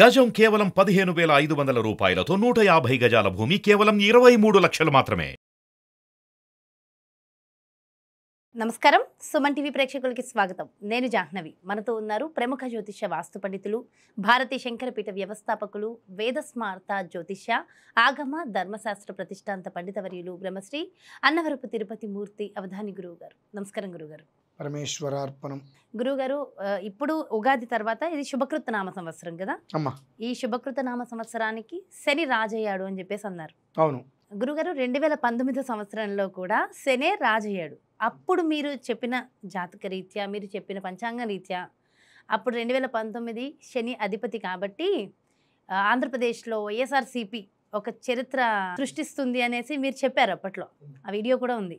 గజం కేవలం పదిహేను వేల ఐదు వందల రూపాయలతో నూట యాభై గజాల భూమి కేవలం ఇరవై మూడు లక్షలు మాత్రమే నమస్కారం సుమన్ టీవీ ప్రేక్షకులకి స్వాగతం నేను జాహ్నవి మనతో ఉన్నారు ప్రముఖ జ్యోతిష వాస్తు పండితులు భారతీ శంకరపీఠ వ్యవస్థాపకులు వేద స్మార్త జ్యోతిష ఆగమ ధర్మశాస్త్ర ప్రతిష్టాంత పండితవర్యులు బ్రహ్మశ్రీ అన్నవరపు తిరుపతి మూర్తి అవధాని గురువు గారు నమస్కారం గురుగారు పరమేశ్వరార్పణం గురుగారు ఇప్పుడు ఉగాది తర్వాత ఇది శుభకృత నామ సంవత్సరం కదా అమ్మా ఈ శుభకృత నామ సంవత్సరానికి శని రాజయ్యాడు అని చెప్పేసి అన్నారు అవును గురుగారు రెండు వేల పంతొమ్మిది సంవత్సరంలో కూడా శనే రాజయ్యాడు అప్పుడు మీరు చెప్పిన జాతక రీత్యా మీరు చెప్పిన పంచాంగ రీత్యా అప్పుడు రెండు వేల పంతొమ్మిది శని అధిపతి కాబట్టి ఆంధ్రప్రదేశ్లో వైఎస్ఆర్సీపీ ఒక చరిత్ర సృష్టిస్తుంది అనేసి మీరు చెప్పారు అప్పట్లో ఆ వీడియో కూడా ఉంది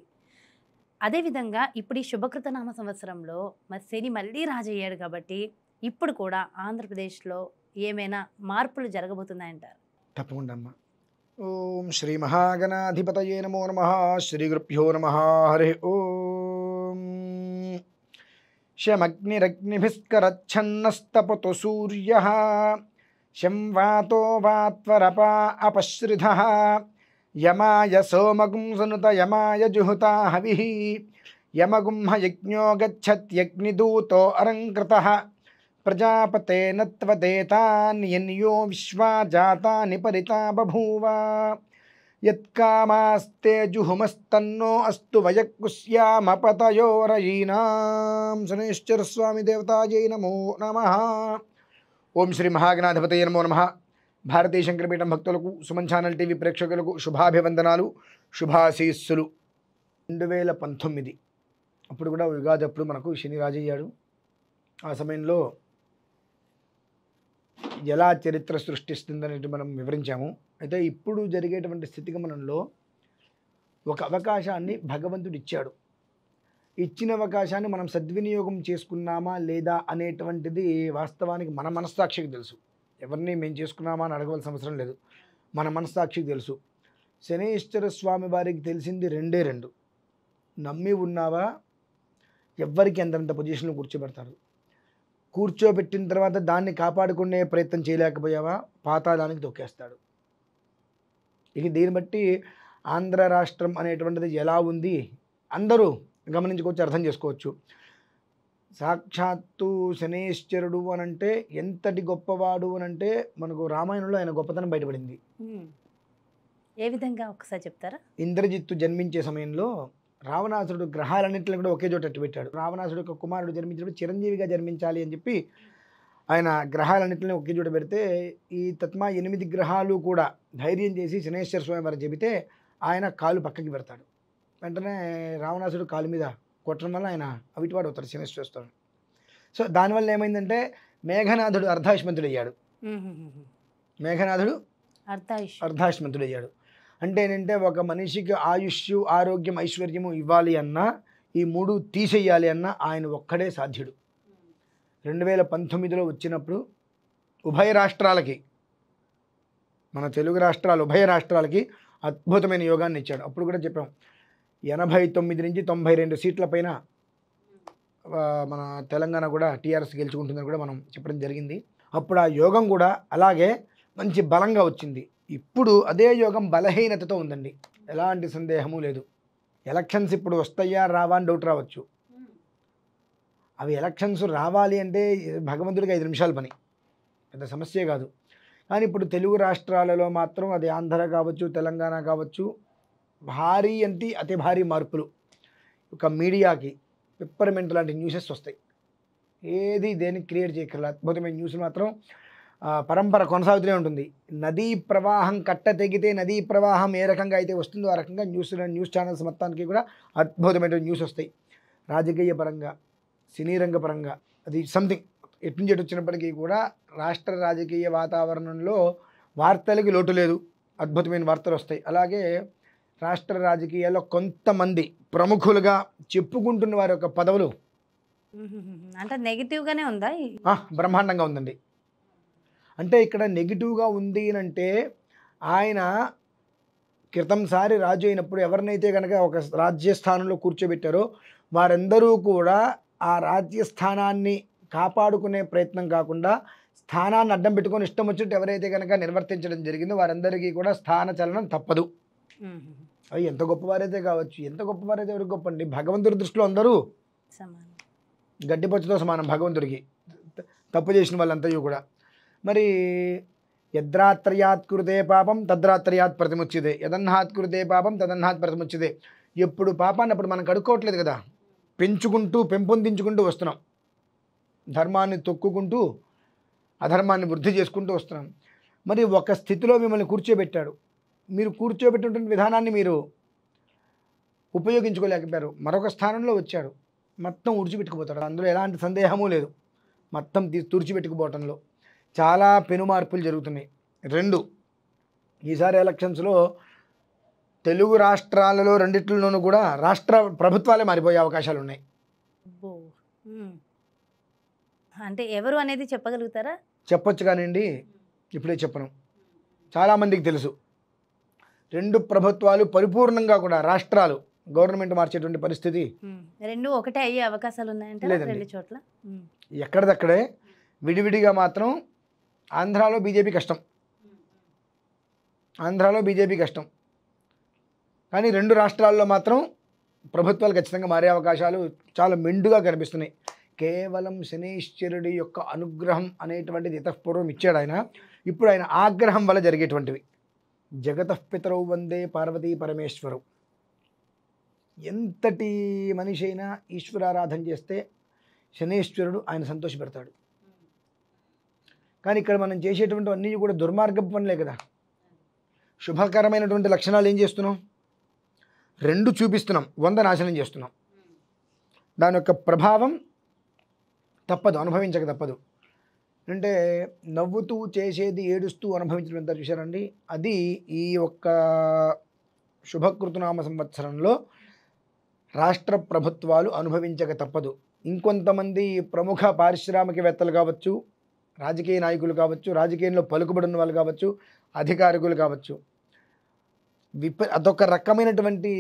అదేవిధంగా ఇప్పుడు ఈ శుభకృతనామ సంవత్సరంలో మరి శని మళ్ళీ రాజయ్యాడు కాబట్టి ఇప్పుడు కూడా ఆంధ్రప్రదేశ్లో ఏమైనా మార్పులు జరగబోతున్నాయంటారు తప్పకుండా అమ్మా ఓం శ్రీ మహాగణాధిపతయే నమో నమ శ్రీ గురుభ్యో నమ హరి ఓం శమగ్నిరగ్నిభిస్కరచ్ఛన్నస్తపతు సూర్య శం వాతో వాత్వరపా అపశ్రిధ यमाय सोमगुं सनुत यमाय जुहुता हविः यमगुंह यज्ञो गच्छत्यग्निदूतो अलङ्कृतः प्रजापते न विश्वा जाता परिता बभूव यत्कामास्ते जुहुमस्तन्नो अस्तु वयकुस्यामपतयोरयीनां शनैश्चरस्वामिदेवतायै नमो नमः ओम श्री महागणाधिपतये नमो नमः భారతీయ శంకరపీఠం భక్తులకు సుమన్ ఛానల్ టీవీ ప్రేక్షకులకు శుభాభివందనాలు శుభాశీస్సులు రెండు వేల పంతొమ్మిది అప్పుడు కూడా ఉగాది అప్పుడు మనకు శని రాజయ్యాడు ఆ సమయంలో ఎలా చరిత్ర సృష్టిస్తుందనేది మనం వివరించాము అయితే ఇప్పుడు జరిగేటువంటి స్థితిగమనంలో ఒక అవకాశాన్ని భగవంతుడు ఇచ్చాడు ఇచ్చిన అవకాశాన్ని మనం సద్వినియోగం చేసుకున్నామా లేదా అనేటువంటిది వాస్తవానికి మన మనస్సాక్షికి తెలుసు ఎవరిని మేము చేసుకున్నామా అని అడగవలసిన అవసరం లేదు మన మనస్సాక్షికి తెలుసు శనేశ్వర స్వామి వారికి తెలిసింది రెండే రెండు నమ్మి ఉన్నావా ఎవ్వరికి ఎంతంత పొజిషన్లో కూర్చోబెడతారు కూర్చోబెట్టిన తర్వాత దాన్ని కాపాడుకునే ప్రయత్నం చేయలేకపోయావా పాతాళానికి తొక్కేస్తాడు ఇక దీన్ని బట్టి ఆంధ్ర రాష్ట్రం అనేటువంటిది ఎలా ఉంది అందరూ గమనించుకోవచ్చు అర్థం చేసుకోవచ్చు సాక్షాత్తు శనేశ్వరుడు అనంటే ఎంతటి గొప్పవాడు అనంటే మనకు రామాయణంలో ఆయన గొప్పతనం బయటపడింది ఏ విధంగా ఒకసారి చెప్తారా ఇంద్రజిత్తు జన్మించే సమయంలో రావణాసురుడు గ్రహాలన్నింటిని కూడా ఒకే చోట పెట్టాడు రావణాసుడు యొక్క కుమారుడు జన్మించినప్పుడు చిరంజీవిగా జన్మించాలి అని చెప్పి ఆయన గ్రహాలన్నింటిని ఒకే చోట పెడితే ఈ తత్మా ఎనిమిది గ్రహాలు కూడా ధైర్యం చేసి శనేశ్వర స్వామి వారు చెబితే ఆయన కాలు పక్కకి పెడతాడు వెంటనే రావణాసుడు కాలు మీద కొట్టడం వల్ల ఆయన అవిటివాడు అవుతారు శనిశ్చు చూస్తారు సో దానివల్ల ఏమైందంటే మేఘనాథుడు అర్ధాయుష్మంతుడు అయ్యాడు మేఘనాథుడు అర్ధాయుష్మంతుడు అయ్యాడు అంటే ఏంటంటే ఒక మనిషికి ఆయుష్ ఆరోగ్యం ఐశ్వర్యము ఇవ్వాలి అన్నా ఈ మూడు తీసేయాలి అన్నా ఆయన ఒక్కడే సాధ్యుడు రెండు వేల పంతొమ్మిదిలో వచ్చినప్పుడు ఉభయ రాష్ట్రాలకి మన తెలుగు రాష్ట్రాలు ఉభయ రాష్ట్రాలకి అద్భుతమైన యోగాన్ని ఇచ్చాడు అప్పుడు కూడా చెప్పాం ఎనభై తొమ్మిది నుంచి తొంభై రెండు సీట్లపైన మన తెలంగాణ కూడా టీఆర్ఎస్ గెలుచుకుంటుందని కూడా మనం చెప్పడం జరిగింది అప్పుడు ఆ యోగం కూడా అలాగే మంచి బలంగా వచ్చింది ఇప్పుడు అదే యోగం బలహీనతతో ఉందండి ఎలాంటి సందేహము లేదు ఎలక్షన్స్ ఇప్పుడు వస్తాయా రావా అని డౌట్ రావచ్చు అవి ఎలక్షన్స్ రావాలి అంటే భగవంతుడికి ఐదు నిమిషాల పని పెద్ద సమస్యే కాదు కానీ ఇప్పుడు తెలుగు రాష్ట్రాలలో మాత్రం అది ఆంధ్ర కావచ్చు తెలంగాణ కావచ్చు భారీ అంటే అతి భారీ మార్పులు ఒక మీడియాకి పిప్పర్మెంట్ లాంటి న్యూసెస్ వస్తాయి ఏది దేని క్రియేట్ చేయగల అద్భుతమైన న్యూస్ మాత్రం పరంపర కొనసాగుతూనే ఉంటుంది నదీ ప్రవాహం కట్ట తెగితే నదీ ప్రవాహం ఏ రకంగా అయితే వస్తుందో ఆ రకంగా న్యూస్ న్యూస్ ఛానల్స్ మొత్తానికి కూడా అద్భుతమైన న్యూస్ వస్తాయి రాజకీయ పరంగా సినీ రంగ పరంగా అది సంథింగ్ ఎటు నుంచి వచ్చినప్పటికీ కూడా రాష్ట్ర రాజకీయ వాతావరణంలో వార్తలకి లోటు లేదు అద్భుతమైన వార్తలు వస్తాయి అలాగే రాష్ట్ర రాజకీయాల్లో కొంతమంది ప్రముఖులుగా చెప్పుకుంటున్న వారి యొక్క పదవులు అంటే నెగిటివ్గానే ఉందా బ్రహ్మాండంగా ఉందండి అంటే ఇక్కడ నెగిటివ్గా ఉంది అంటే ఆయన క్రితంసారి రాజు అయినప్పుడు ఎవరినైతే కనుక ఒక రాజ్యస్థానంలో కూర్చోబెట్టారో వారందరూ కూడా ఆ రాజ్యస్థానాన్ని కాపాడుకునే ప్రయత్నం కాకుండా స్థానాన్ని అడ్డం పెట్టుకొని ఇష్టం వచ్చినట్టు ఎవరైతే కనుక నిర్వర్తించడం జరిగిందో వారందరికీ కూడా స్థాన చలనం తప్పదు అవి ఎంత గొప్పవారైతే కావచ్చు ఎంత గొప్పవారైతే ఎవరికి గొప్ప అండి భగవంతుడి దృష్టిలో అందరూ గడ్డిపచ్చుతో సమానం భగవంతుడికి తప్పు చేసిన వాళ్ళంతయు కూడా మరి యద్రాత్రయాత్ కృతే పాపం తద్రాత్రయాత్ ప్రతిముచ్చిదే యదన్నాత్ కృతే పాపం తదన్నాత్ ప్రతిముచ్చిదే ఎప్పుడు పాపాన్ని అప్పుడు మనం కడుక్కోవట్లేదు కదా పెంచుకుంటూ పెంపొందించుకుంటూ వస్తున్నాం ధర్మాన్ని తొక్కుకుంటూ అధర్మాన్ని వృద్ధి చేసుకుంటూ వస్తున్నాం మరి ఒక స్థితిలో మిమ్మల్ని కూర్చోబెట్టాడు మీరు కూర్చోబెట్టినటువంటి విధానాన్ని మీరు ఉపయోగించుకోలేకపోయారు మరొక స్థానంలో వచ్చాడు మొత్తం ఉడిచిపెట్టుకుపోతాడు అందులో ఎలాంటి సందేహమూ లేదు మొత్తం తుడిచిపెట్టుకుపోవటంలో చాలా పెనుమార్పులు జరుగుతున్నాయి రెండు ఈసారి ఎలక్షన్స్లో తెలుగు రాష్ట్రాలలో రెండిట్లోనూ కూడా రాష్ట్ర ప్రభుత్వాలే మారిపోయే అవకాశాలు ఉన్నాయి అంటే ఎవరు అనేది చెప్పగలుగుతారా చెప్పొచ్చు కానివ్వండి ఇప్పుడే చెప్పను చాలామందికి తెలుసు రెండు ప్రభుత్వాలు పరిపూర్ణంగా కూడా రాష్ట్రాలు గవర్నమెంట్ మార్చేటువంటి పరిస్థితి రెండు ఒకటే అయ్యే అవకాశాలు ఉన్నాయంటే చోట్ల ఎక్కడిదక్కడే విడివిడిగా మాత్రం ఆంధ్రాలో బీజేపీ కష్టం ఆంధ్రాలో బీజేపీ కష్టం కానీ రెండు రాష్ట్రాల్లో మాత్రం ప్రభుత్వాలు ఖచ్చితంగా మారే అవకాశాలు చాలా మెండుగా కనిపిస్తున్నాయి కేవలం శనీశ్వరుడి యొక్క అనుగ్రహం అనేటువంటిది ఇతపూర్వం ఇచ్చాడు ఆయన ఇప్పుడు ఆయన ఆగ్రహం వల్ల జరిగేటువంటివి జగతపితరౌ వందే పార్వతీ పరమేశ్వరు ఎంతటి మనిషి అయినా ఈశ్వరారాధన చేస్తే శనేశ్వరుడు ఆయన సంతోషపెడతాడు కానీ ఇక్కడ మనం చేసేటువంటి అన్నీ కూడా దుర్మార్గపు పనులే కదా శుభకరమైనటువంటి లక్షణాలు ఏం చేస్తున్నాం రెండు చూపిస్తున్నాం వంద నాశనం చేస్తున్నాం దాని యొక్క ప్రభావం తప్పదు అనుభవించక తప్పదు అంటే నవ్వుతూ చేసేది ఏడుస్తూ అనుభవించడం ఎంత చూశారండి అది ఈ ఒక్క శుభకృతునామ సంవత్సరంలో రాష్ట్ర ప్రభుత్వాలు అనుభవించక తప్పదు ఇంకొంతమంది ప్రముఖ పారిశ్రామికవేత్తలు కావచ్చు రాజకీయ నాయకులు కావచ్చు రాజకీయంలో పలుకుబడిన వాళ్ళు కావచ్చు అధికారికులు కావచ్చు విప అదొక రకమైనటువంటి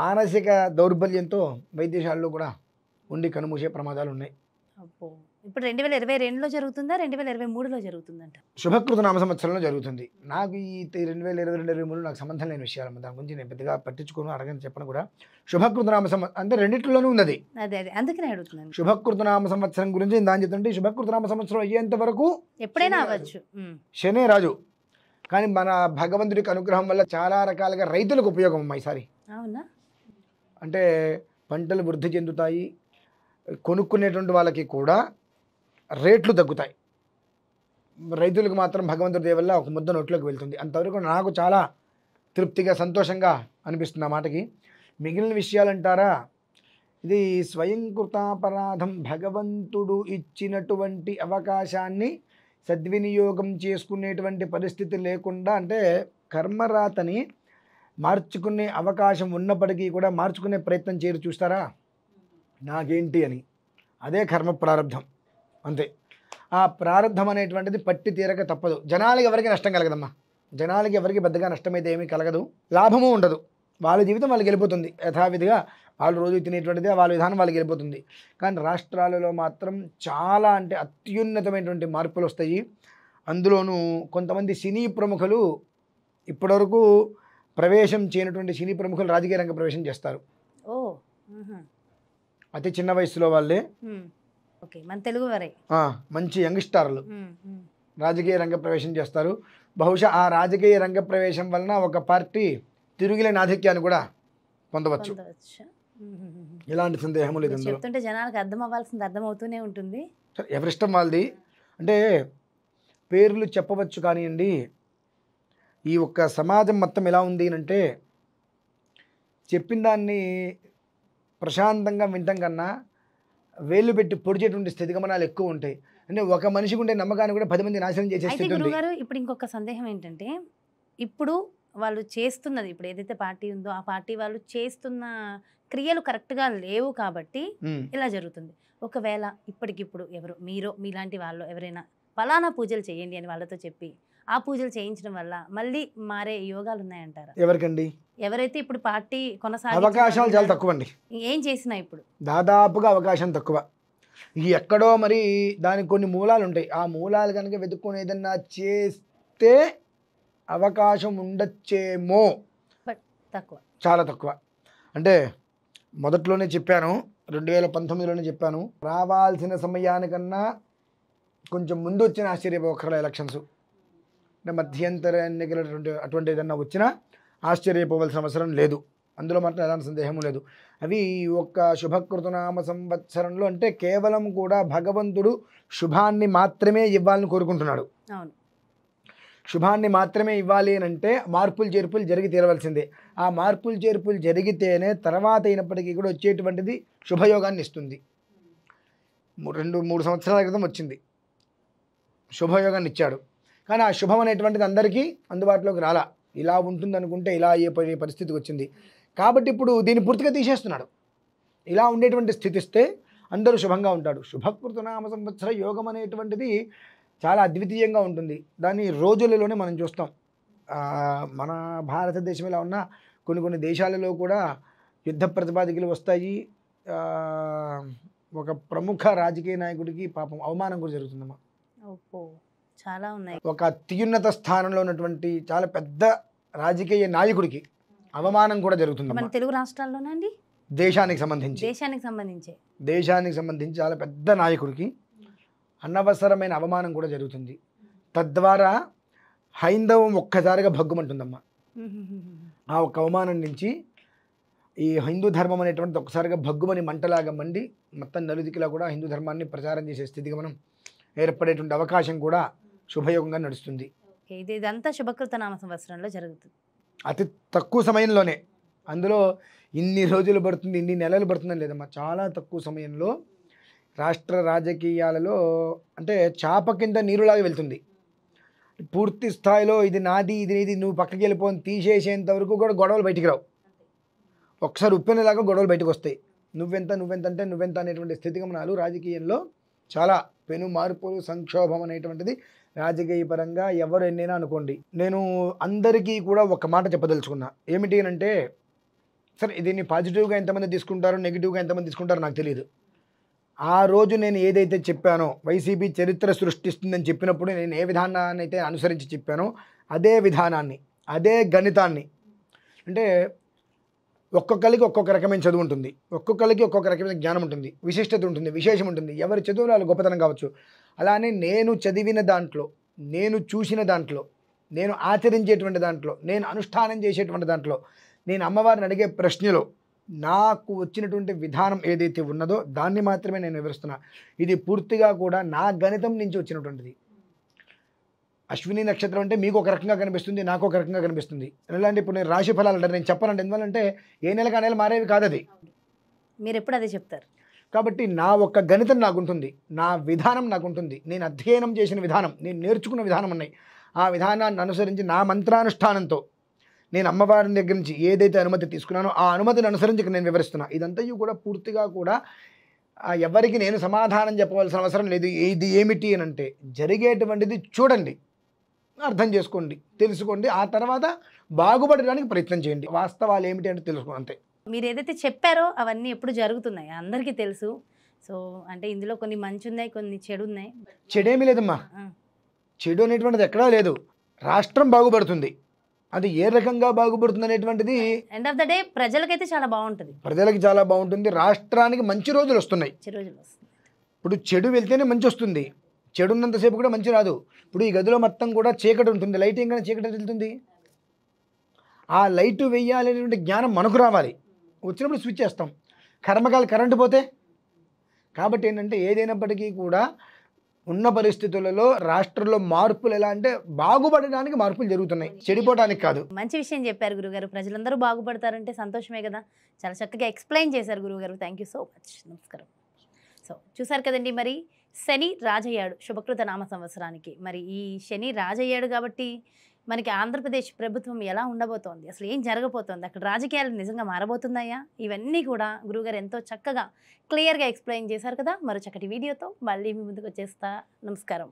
మానసిక దౌర్బల్యంతో వైద్యశాలలో కూడా ఉండి కనుమూసే ప్రమాదాలు ఉన్నాయి ఇప్పుడు రెండు వేల ఇరవై రెండులో జరుగుతుందా రెండు వేల ఇరవై మూడులో జరుగుతుందంట శుభకృత నామ సంవత్సరంలో జరుగుతుంది నాకు ఈ రెండు వేల ఇరవై రెండు ఇరవై మూడు నాకు సంబంధం లేని విషయాలు దాని గురించి నేను పెద్దగా పట్టించుకోను అడగని చెప్పను కూడా శుభకృత నామ సంవత్సరం అంటే రెండిట్లోనే ఉన్నది అదే అదే అందుకనే అడుగుతున్నాను శుభకృత నామ సంవత్సరం గురించి దాని చెప్తుంటే శుభకృత నామ సంవత్సరం అయ్యేంత వరకు ఎప్పుడైనా అవ్వచ్చు శనే రాజు కానీ మన భగవంతుడికి అనుగ్రహం వల్ల చాలా రకాలుగా రైతులకు ఉపయోగం అమ్మా ఈసారి అంటే పంటలు వృద్ధి చెందుతాయి కొనుక్కునేటువంటి వాళ్ళకి కూడా రేట్లు తగ్గుతాయి రైతులకు మాత్రం భగవంతుడి వల్ల ఒక ముద్ద నోట్లోకి వెళ్తుంది అంతవరకు నాకు చాలా తృప్తిగా సంతోషంగా అనిపిస్తుంది ఆ మాటకి మిగిలిన విషయాలంటారా ఇది స్వయంకృతాపరాధం భగవంతుడు ఇచ్చినటువంటి అవకాశాన్ని సద్వినియోగం చేసుకునేటువంటి పరిస్థితి లేకుండా అంటే కర్మరాతని మార్చుకునే అవకాశం ఉన్నప్పటికీ కూడా మార్చుకునే ప్రయత్నం చేయరు చూస్తారా నాకేంటి అని అదే కర్మ ప్రారంభం అంతే ఆ ప్రారంభం అనేటువంటిది పట్టి తీరక తప్పదు జనాలకి ఎవరికి నష్టం కలగదమ్మా జనాలకి ఎవరికి పెద్దగా నష్టమైతే ఏమీ కలగదు లాభము ఉండదు వాళ్ళ జీవితం వాళ్ళు వెళ్ళిపోతుంది యథావిధిగా వాళ్ళు రోజు తినేటువంటిది వాళ్ళ విధానం వాళ్ళకి వెళ్ళిపోతుంది కానీ రాష్ట్రాలలో మాత్రం చాలా అంటే అత్యున్నతమైనటువంటి మార్పులు వస్తాయి అందులోనూ కొంతమంది సినీ ప్రముఖులు ఇప్పటివరకు ప్రవేశం చేయనటువంటి సినీ ప్రముఖులు రాజకీయ రంగ ప్రవేశం చేస్తారు అతి చిన్న వయసులో వాళ్ళే తెలుగు మంచి యంగ్స్టార్లు రాజకీయ రంగ ప్రవేశం చేస్తారు బహుశా ఆ రాజకీయ రంగ ప్రవేశం వలన ఒక పార్టీ తిరుగులేని ఆధిక్యాన్ని కూడా పొందవచ్చు ఎలాంటి సందేహం లేదు చెప్తుంటే జనాలకు అర్థం అవ్వాల్సింది అర్థం అవుతూనే ఉంటుంది ఎవరిష్టం వాళ్ళది అంటే పేర్లు చెప్పవచ్చు కానివ్వండి ఈ ఒక్క సమాజం మొత్తం ఎలా ఉంది అంటే చెప్పిన దాన్ని ప్రశాంతంగా వినటం కన్నా వేలు పెట్టి పొడిచేటువంటి గమనాలు ఎక్కువ ఉంటాయి అంటే ఒక మనిషికి ఉండే నమ్మకాన్ని కూడా పది మంది నాశనం చేసే స్థితి ఇప్పుడు ఇంకొక సందేహం ఏంటంటే ఇప్పుడు వాళ్ళు చేస్తున్నది ఇప్పుడు ఏదైతే పార్టీ ఉందో ఆ పార్టీ వాళ్ళు చేస్తున్న క్రియలు కరెక్ట్గా లేవు కాబట్టి ఇలా జరుగుతుంది ఒకవేళ ఇప్పటికిప్పుడు ఎవరు మీరో మీలాంటి వాళ్ళు ఎవరైనా ఫలానా పూజలు చేయండి అని వాళ్ళతో చెప్పి ఆ పూజలు చేయించడం వల్ల మళ్ళీ మారే యోగాలు ఉన్నాయంటారా ఎవరికండి ఎవరైతే ఇప్పుడు పార్టీ కొనసాగ అవకాశాలు చాలా తక్కువ అండి ఏం చేసినా ఇప్పుడు దాదాపుగా అవకాశం తక్కువ ఎక్కడో మరి దానికి కొన్ని మూలాలు ఉంటాయి ఆ మూలాలు కనుక వెతుక్కొని ఏదన్నా చేస్తే అవకాశం ఉండొచ్చేమో తక్కువ చాలా తక్కువ అంటే మొదట్లోనే చెప్పాను రెండు వేల పంతొమ్మిదిలోనే చెప్పాను రావాల్సిన సమయానికన్నా కొంచెం ముందు వచ్చిన ఆశ్చర్యపోకర్ల ఎలక్షన్స్ అంటే మధ్యంతర ఎన్నికలు అటువంటి ఏదన్నా వచ్చినా ఆశ్చర్యపోవలసిన అవసరం లేదు అందులో మాత్రం ఎలాంటి సందేహం లేదు అవి ఒక్క శుభకృతనామ సంవత్సరంలో అంటే కేవలం కూడా భగవంతుడు శుభాన్ని మాత్రమే ఇవ్వాలని కోరుకుంటున్నాడు అవును శుభాన్ని మాత్రమే ఇవ్వాలి అని అంటే మార్పులు చేర్పులు జరిగి తీరవలసిందే ఆ మార్పులు చేర్పులు జరిగితేనే తర్వాత అయినప్పటికీ కూడా వచ్చేటువంటిది శుభయోగాన్ని ఇస్తుంది రెండు మూడు సంవత్సరాల క్రితం వచ్చింది శుభయోగాన్ని ఇచ్చాడు కానీ ఆ శుభం అనేటువంటిది అందరికీ అందుబాటులోకి రాలా ఇలా ఉంటుంది అనుకుంటే ఇలా అయ్యే పరిస్థితికి వచ్చింది కాబట్టి ఇప్పుడు దీన్ని పూర్తిగా తీసేస్తున్నాడు ఇలా ఉండేటువంటి స్థితిస్తే అందరూ శుభంగా ఉంటాడు శుభకృతనామ సంవత్సర యోగం అనేటువంటిది చాలా అద్వితీయంగా ఉంటుంది దాన్ని రోజులలోనే మనం చూస్తాం మన భారతదేశం ఇలా ఉన్న కొన్ని కొన్ని దేశాలలో కూడా యుద్ధ ప్రతిపాదికలు వస్తాయి ఒక ప్రముఖ రాజకీయ నాయకుడికి పాపం అవమానం కూడా జరుగుతుందమ్మా చాలా ఉన్నాయి ఒక అత్యున్నత స్థానంలో ఉన్నటువంటి చాలా పెద్ద రాజకీయ నాయకుడికి అవమానం కూడా జరుగుతుంది మన తెలుగు రాష్ట్రాల్లోనండి దేశానికి సంబంధించి దేశానికి సంబంధించి దేశానికి సంబంధించి చాలా పెద్ద నాయకుడికి అనవసరమైన అవమానం కూడా జరుగుతుంది తద్వారా హైందవం ఒక్కసారిగా భగ్గుమంటుందమ్మా ఆ ఒక్క అవమానం నుంచి ఈ హిందూ ధర్మం అనేటువంటిది ఒకసారిగా భగ్గుమని మంటలాగా మండి మొత్తం నలుదికిలా కూడా హిందూ ధర్మాన్ని ప్రచారం చేసే స్థితిగా మనం ఏర్పడేటువంటి అవకాశం కూడా శుభయోగంగా నడుస్తుంది ఇది ఇదంతా శుభకృత నామ సంవత్సరంలో జరుగుతుంది అతి తక్కువ సమయంలోనే అందులో ఇన్ని రోజులు పడుతుంది ఇన్ని నెలలు పడుతుందని లేదమ్మా చాలా తక్కువ సమయంలో రాష్ట్ర రాజకీయాలలో అంటే చాప కింద నీరులాగా వెళ్తుంది పూర్తి స్థాయిలో ఇది నాది ఇది నీది నువ్వు పక్కకి వెళ్ళిపోని తీసేసేంత వరకు కూడా గొడవలు బయటికి రావు ఒకసారి ఉప్పెనలాగా గొడవలు బయటకు వస్తాయి నువ్వెంత నువ్వెంత అంటే నువ్వెంత అనేటువంటి స్థితిగమనాలు రాజకీయంలో చాలా పెను మార్పులు సంక్షోభం అనేటువంటిది రాజకీయపరంగా ఎవరు ఎన్నైనా అనుకోండి నేను అందరికీ కూడా ఒక మాట చెప్పదలుచుకున్నా ఏమిటి అంటే సరే దీన్ని పాజిటివ్గా ఎంతమంది తీసుకుంటారో నెగిటివ్గా ఎంతమంది తీసుకుంటారో నాకు తెలియదు ఆ రోజు నేను ఏదైతే చెప్పానో వైసీపీ చరిత్ర సృష్టిస్తుందని చెప్పినప్పుడు నేను ఏ విధానాన్ని అయితే అనుసరించి చెప్పానో అదే విధానాన్ని అదే గణితాన్ని అంటే ఒక్కొక్కరికి ఒక్కొక్క రకమైన చదువు ఉంటుంది ఒక్కొక్కరికి ఒక్కొక్క రకమైన జ్ఞానం ఉంటుంది విశిష్టత ఉంటుంది విశేషం ఉంటుంది ఎవరి చదువులో గొప్పతనం కావచ్చు అలానే నేను చదివిన దాంట్లో నేను చూసిన దాంట్లో నేను ఆచరించేటువంటి దాంట్లో నేను అనుష్ఠానం చేసేటువంటి దాంట్లో నేను అమ్మవారిని అడిగే ప్రశ్నలో నాకు వచ్చినటువంటి విధానం ఏదైతే ఉన్నదో దాన్ని మాత్రమే నేను వివరిస్తున్నా ఇది పూర్తిగా కూడా నా గణితం నుంచి వచ్చినటువంటిది అశ్విని నక్షత్రం అంటే మీకు ఒక రకంగా కనిపిస్తుంది నాకు ఒక రకంగా కనిపిస్తుంది ఎలాంటి ఇప్పుడు నేను రాశి ఫలాలు అంటే నేను చెప్పాలంటే ఎందువల్లంటే ఏ నెల మారేవి కాదు అది మీరు ఎప్పుడు అదే చెప్తారు కాబట్టి నా ఒక్క గణితం నాకుంటుంది నా విధానం నాకుంటుంది నేను అధ్యయనం చేసిన విధానం నేను నేర్చుకున్న విధానం ఉన్నాయి ఆ విధానాన్ని అనుసరించి నా మంత్రానుష్ఠానంతో నేను అమ్మవారి దగ్గర నుంచి ఏదైతే అనుమతి తీసుకున్నానో ఆ అనుమతిని అనుసరించి నేను వివరిస్తున్నా ఇదంతా కూడా పూర్తిగా కూడా ఎవరికి నేను సమాధానం చెప్పవలసిన అవసరం లేదు ఇది ఏమిటి అని అంటే జరిగేటువంటిది చూడండి అర్థం చేసుకోండి తెలుసుకోండి ఆ తర్వాత బాగుపడడానికి ప్రయత్నం చేయండి వాస్తవాలు ఏమిటి అంటే తెలుసుకో అంతే మీరు ఏదైతే చెప్పారో అవన్నీ ఎప్పుడు జరుగుతున్నాయి అందరికీ తెలుసు సో అంటే ఇందులో కొన్ని మంచి ఉన్నాయి కొన్ని చెడు ఉన్నాయి చెడేమీ లేదమ్మా చెడు అనేటువంటిది ఎక్కడా లేదు రాష్ట్రం బాగుపడుతుంది అది ఏ రకంగా బాగుపడుతుంది అనేటువంటిది ఎండ్ ఆఫ్ ద డే ప్రజలకైతే చాలా బాగుంటుంది ప్రజలకి చాలా బాగుంటుంది రాష్ట్రానికి మంచి రోజులు వస్తున్నాయి ఇప్పుడు చెడు వెళ్తేనే మంచి వస్తుంది చెడు ఉన్నంతసేపు కూడా మంచి రాదు ఇప్పుడు ఈ గదిలో మొత్తం కూడా చీకటి ఉంటుంది లైటింగ్ కానీ చీకటి వెళ్తుంది ఆ లైట్ వెయ్యాలనేటువంటి జ్ఞానం మనకు రావాలి వచ్చినప్పుడు స్విచ్ చేస్తాం కర్మకాల కరెంటు పోతే కాబట్టి ఏంటంటే ఏదైనప్పటికీ కూడా ఉన్న పరిస్థితులలో రాష్ట్రంలో మార్పులు ఎలా అంటే బాగుపడడానికి మార్పులు జరుగుతున్నాయి చెడిపోవడానికి కాదు మంచి విషయం చెప్పారు గురుగారు ప్రజలందరూ బాగుపడతారంటే సంతోషమే కదా చాలా చక్కగా ఎక్స్ప్లెయిన్ చేశారు గురుగారు థ్యాంక్ సో మచ్ నమస్కారం సో చూసారు కదండి మరి శని రాజయ్యాడు శుభకృత నామ సంవత్సరానికి మరి ఈ శని రాజయ్యాడు కాబట్టి మనకి ఆంధ్రప్రదేశ్ ప్రభుత్వం ఎలా ఉండబోతోంది అసలు ఏం జరగబోతోంది అక్కడ రాజకీయాలు నిజంగా మారబోతున్నాయా ఇవన్నీ కూడా గురుగారు ఎంతో చక్కగా క్లియర్గా ఎక్స్ప్లెయిన్ చేశారు కదా మరో చక్కటి వీడియోతో మళ్ళీ మీ ముందుకు వచ్చేస్తా నమస్కారం